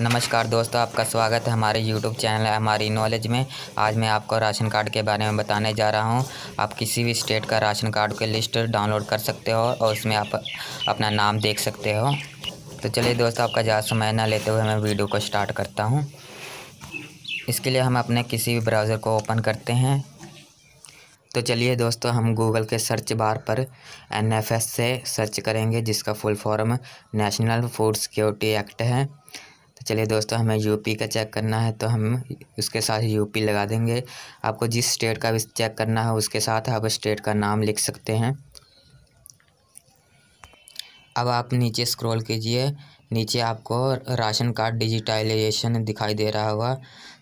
नमस्कार दोस्तों आपका स्वागत है हमारे YouTube चैनल हमारी नॉलेज में आज मैं आपको राशन कार्ड के बारे में बताने जा रहा हूं आप किसी भी स्टेट का राशन कार्ड के लिस्ट डाउनलोड कर सकते हो और उसमें आप अपना नाम देख सकते हो तो चलिए दोस्तों आपका ज़्यादा समय ना लेते हुए मैं वीडियो को स्टार्ट करता हूँ इसके लिए हम अपने किसी भी ब्राउज़र को ओपन करते हैं तो चलिए दोस्तों हम गूगल के सर्च बार पर एन से सर्च करेंगे जिसका full form national food security act है चलिए दोस्तों हमें यूपी का चेक करना है तो हम उसके साथ यूपी लगा देंगे आपको जिस स्टेट का भी चेक करना है उसके साथ आप स्टेट का नाम लिख सकते हैं अब आप नीचे स्क्रॉल कीजिए नीचे आपको राशन कार्ड डिजिटाइजेशन दिखाई दे रहा होगा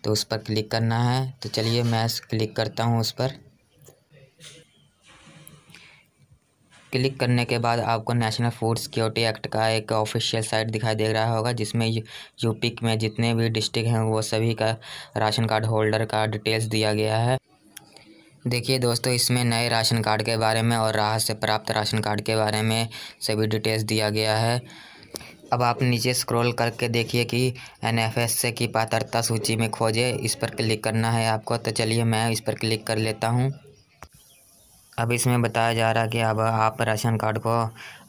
तो उस पर क्लिक करना है तो चलिए मैं क्लिक करता हूँ उस पर क्लिक करने के बाद आपको नेशनल फूड सिक्योरिटी एक्ट का एक ऑफिशियल साइट दिखाई दे रहा होगा जिसमें यूपी में जितने भी डिस्ट्रिक्ट हैं वो सभी का राशन कार्ड होल्डर का डिटेल्स दिया गया है देखिए दोस्तों इसमें नए राशन कार्ड के बारे में और राहत से प्राप्त राशन कार्ड के बारे में सभी डिटेल्स दिया गया है अब आप नीचे स्क्रॉल करके देखिए कि एन एफ एस से की पात्रता सूची में खोजे इस पर क्लिक करना है आपको तो चलिए मैं इस पर क्लिक कर लेता हूँ अब इसमें बताया जा रहा है कि अब आप राशन कार्ड को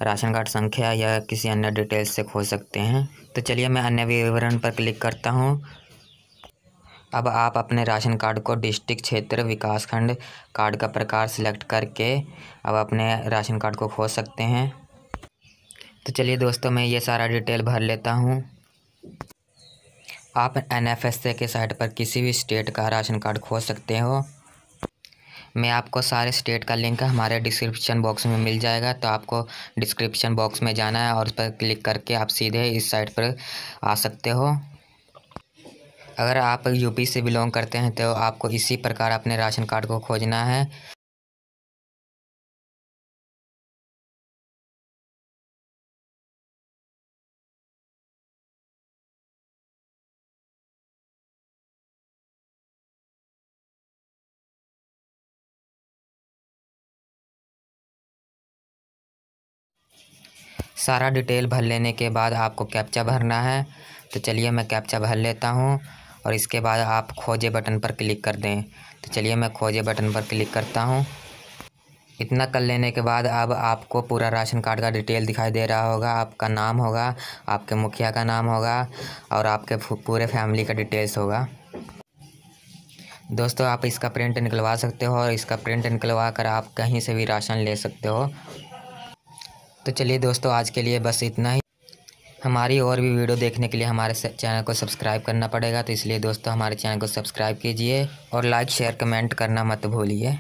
राशन कार्ड संख्या या किसी अन्य डिटेल्स से खोज सकते हैं तो चलिए मैं अन्य विवरण पर क्लिक करता हूँ अब आप अपने राशन कार्ड को डिस्ट्रिक्ट क्षेत्र विकास खंड कार्ड का प्रकार सिलेक्ट करके अब अपने राशन कार्ड को खोज सकते हैं तो चलिए दोस्तों मैं ये सारा डिटेल भर लेता हूँ आप एन एफ एस के साइट पर किसी भी स्टेट का राशन कार्ड खोज सकते हो मैं आपको सारे स्टेट का लिंक हमारे डिस्क्रिप्शन बॉक्स में मिल जाएगा तो आपको डिस्क्रिप्शन बॉक्स में जाना है और उस पर क्लिक करके आप सीधे इस साइट पर आ सकते हो अगर आप यूपी से बिलोंग करते हैं तो आपको इसी प्रकार अपने राशन कार्ड को खोजना है सारा डिटेल भर लेने के बाद आपको कैप्चा भरना है तो चलिए मैं कैप्चा भर लेता हूँ और इसके बाद आप खोजे बटन पर क्लिक कर दें तो चलिए मैं खोजे बटन पर क्लिक करता हूँ इतना कर लेने के बाद अब आपको पूरा राशन कार्ड का डिटेल दिखाई दे रहा होगा आपका नाम होगा आपके मुखिया का नाम होगा और आपके पूरे फैमिली का डिटेल्स होगा दोस्तों आप इसका प्रिंट निकलवा सकते हो और इसका प्रिंट निकलवा कर आप कहीं से भी राशन ले सकते हो तो चलिए दोस्तों आज के लिए बस इतना ही हमारी और भी वीडियो देखने के लिए हमारे चैनल को सब्सक्राइब करना पड़ेगा तो इसलिए दोस्तों हमारे चैनल को सब्सक्राइब कीजिए और लाइक शेयर कमेंट करना मत भूलिए